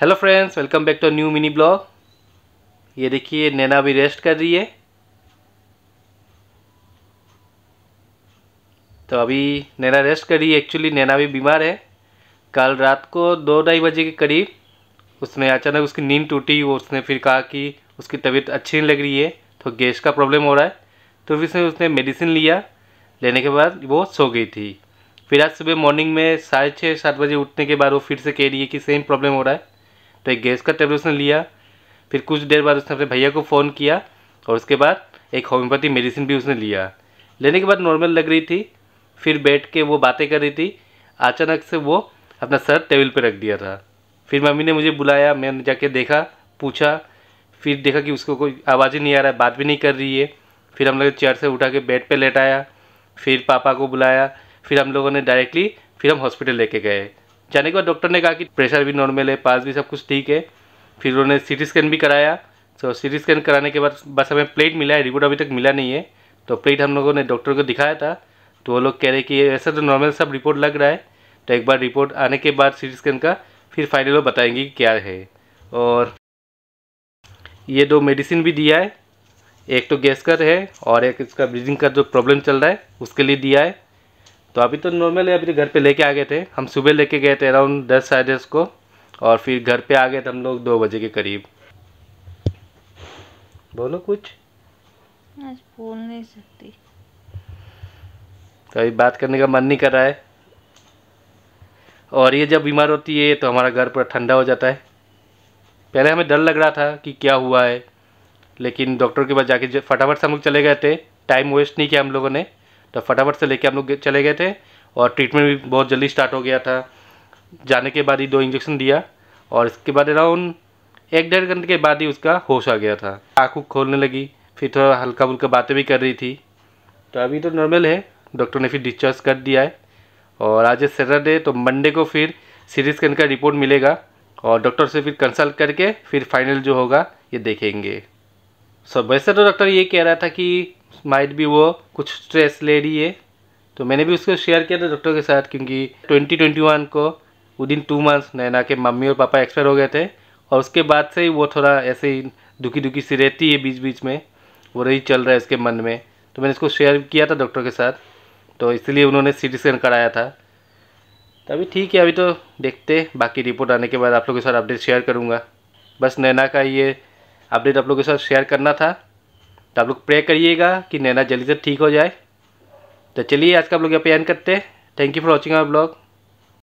hello friends welcome back to new mini vlog ये देखिए नैना भी रेस्ट कर रही है तो अभी नैना रेस्ट कर रही है एक्चुअली नैना भी बीमार है कल रात को दो ढाई बजे के करीब उसने अचानक उसकी नींद टूटी वो उसने फिर कहा कि उसकी तबीयत अच्छी नहीं लग रही है तो गैस का प्रॉब्लम हो रहा है तो फिर उसने मेडिसिन लिया लेने के बाद वो सो गई थी फिर आज सुबह मॉर्निंग में साढ़े छः सात बजे उठने के बाद वो फिर से कह रही है कि सेम प्रॉब्लम हो रहा है तो एक गैस का टेबलेट उसने लिया फिर कुछ देर बाद उसने अपने भैया को फ़ोन किया और उसके बाद एक होम्योपैथी मेडिसिन भी उसने लिया लेने के बाद नॉर्मल लग रही थी फिर बैठ के वो बातें कर रही थी अचानक से वो अपना सर टेबल पर रख दिया था फिर मम्मी ने मुझे बुलाया मैंने जाके देखा पूछा फिर देखा कि उसको कोई आवाज़ ही नहीं आ रहा है बात भी नहीं कर रही है फिर हम लोग चेयर से उठा के बेड पे लेटाया फिर पापा को बुलाया फिर हम लोगों ने डायरेक्टली फिर हम हॉस्पिटल लेके गए जाने के बाद डॉक्टर ने कहा कि प्रेशर भी नॉर्मल है पास भी सब कुछ ठीक है फिर उन्होंने सी स्कैन भी कराया तो सी स्कैन कराने के बाद बस हमें प्लेट मिला है रिपोर्ट अभी तक मिला नहीं है तो प्लेट हम लोगों ने डॉक्टर को दिखाया था तो वो लोग कह रहे कि ऐसा तो नॉर्मल सब रिपोर्ट लग रहा है तो एक बार रिपोर्ट आने के बाद सी स्कैन का फिर फाइनल वो बताएंगे कि क्या है और ये दो मेडिसिन भी दिया है एक तो गैस का है और एक इसका ब्रीदिंग का जो प्रॉब्लम चल रहा है उसके लिए दिया है तो अभी तो नॉर्मल है अभी तो घर पे लेके आ गए थे हम सुबह लेके गए थे अराउंड दस साढ़े दस को और फिर घर पे आ गए थे हम लोग दो बजे के करीब बोलो कुछ आज बोल नहीं सकती तो अभी बात करने का मन नहीं कर रहा है और ये जब बीमार होती है तो हमारा घर पूरा ठंडा हो जाता है पहले हमें डर लग रहा था कि क्या हुआ है लेकिन डॉक्टर के पास जाके फटाफट से हम लोग चले गए थे टाइम वेस्ट नहीं किया हम लोगों ने तो फटाफट से लेके हम लोग चले गए थे और ट्रीटमेंट भी बहुत जल्दी स्टार्ट हो गया था जाने के बाद ही दो इंजेक्शन दिया और इसके बाद अराउंड एक डेढ़ घंटे के बाद ही उसका होश आ गया था आँखों खोलने लगी फिर थोड़ा हल्का फुल्का बातें भी कर रही थी तो अभी तो नॉर्मल है डॉक्टर ने फिर डिस्चार्ज कर दिया है और आज है सैटरडे तो मंडे को फिर सीरीज स्कैन का रिपोर्ट मिलेगा और डॉक्टर से फिर कंसल्ट करके फिर फाइनल जो होगा ये देखेंगे सो so, वैसे तो डॉक्टर ये कह रहा था कि माइट भी वो कुछ स्ट्रेस ले रही है तो मैंने भी उसको शेयर किया था डॉक्टर के साथ क्योंकि 2021 को within two months Naina के मम्मी और पापा एक्सपायर हो गए थे और उसके बाद से ही वो थोड़ा ऐसे ही दुखी दुखी सी रहती है बीच बीच में वो रही चल रहा है उसके मन में तो मैंने इसको शेयर किया था डॉक्टर के साथ तो इसलिए उन्होंने सी टी स्कैन कराया था तो अभी ठीक है अभी तो देखते बाकी रिपोर्ट आने के बाद आप लोग के साथ अपडेट शेयर करूँगा बस नैना का ये अपडेट आप लोग के साथ शेयर करना था तो आप लोग प्रे करिएगा कि नैना जल्दी से ठीक हो जाए तो चलिए आज का आप लोग यहाँ पे एन करते हैं thank you for watching our blog